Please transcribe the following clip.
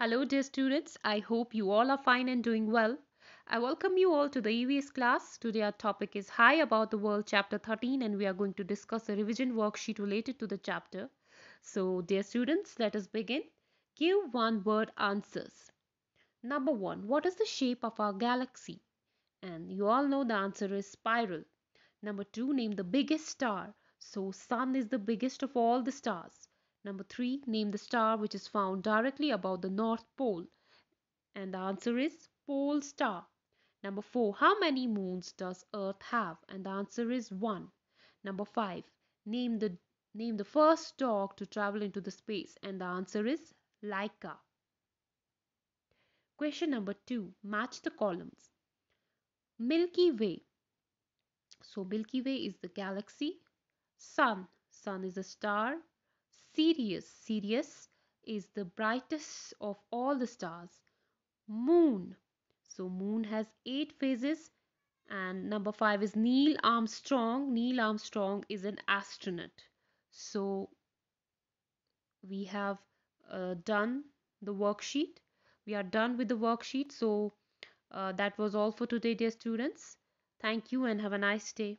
Hello dear students, I hope you all are fine and doing well. I welcome you all to the EVS class. Today our topic is High About the World chapter 13 and we are going to discuss a revision worksheet related to the chapter. So dear students, let us begin. Give one word answers. Number 1. What is the shape of our galaxy? And you all know the answer is spiral. Number 2. Name the biggest star. So sun is the biggest of all the stars. Number three, name the star which is found directly above the North Pole. And the answer is Pole Star. Number four, how many moons does Earth have? And the answer is one. Number five, name the name the first dog to travel into the space. And the answer is Laika. Question number two, match the columns. Milky Way. So Milky Way is the galaxy. Sun. Sun is a star. Sirius. Sirius is the brightest of all the stars. Moon. So moon has eight phases and number five is Neil Armstrong. Neil Armstrong is an astronaut. So we have uh, done the worksheet. We are done with the worksheet. So uh, that was all for today, dear students. Thank you and have a nice day.